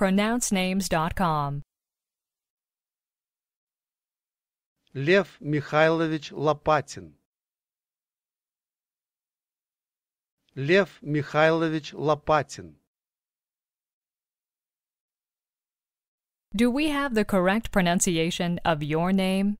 pronouncenames.com. Лев Михайлович Лопатин. Лев Михайлович Лопатин. Do we have the correct pronunciation of your name?